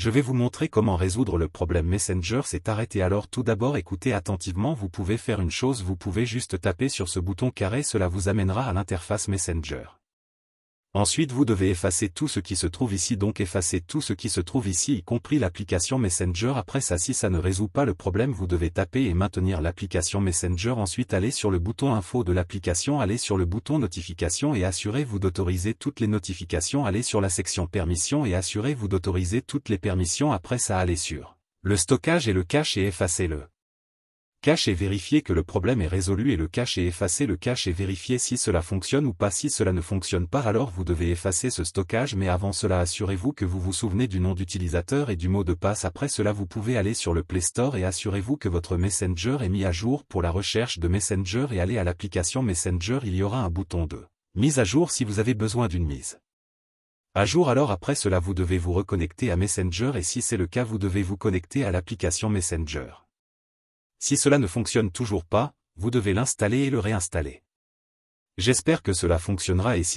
Je vais vous montrer comment résoudre le problème Messenger s'est arrêté alors tout d'abord écoutez attentivement vous pouvez faire une chose vous pouvez juste taper sur ce bouton carré cela vous amènera à l'interface Messenger. Ensuite vous devez effacer tout ce qui se trouve ici donc effacer tout ce qui se trouve ici y compris l'application Messenger après ça si ça ne résout pas le problème vous devez taper et maintenir l'application Messenger ensuite allez sur le bouton info de l'application allez sur le bouton notification et assurez-vous d'autoriser toutes les notifications allez sur la section permission et assurez-vous d'autoriser toutes les permissions après ça allez sur le stockage et le cache et effacez-le. Cache et vérifier que le problème est résolu et le cache et effacer le cache et vérifier si cela fonctionne ou pas. Si cela ne fonctionne pas alors vous devez effacer ce stockage mais avant cela assurez-vous que vous vous souvenez du nom d'utilisateur et du mot de passe. Après cela vous pouvez aller sur le Play Store et assurez-vous que votre Messenger est mis à jour pour la recherche de Messenger et aller à l'application Messenger il y aura un bouton de mise à jour si vous avez besoin d'une mise. À jour alors après cela vous devez vous reconnecter à Messenger et si c'est le cas vous devez vous connecter à l'application Messenger. Si cela ne fonctionne toujours pas, vous devez l'installer et le réinstaller. J'espère que cela fonctionnera et si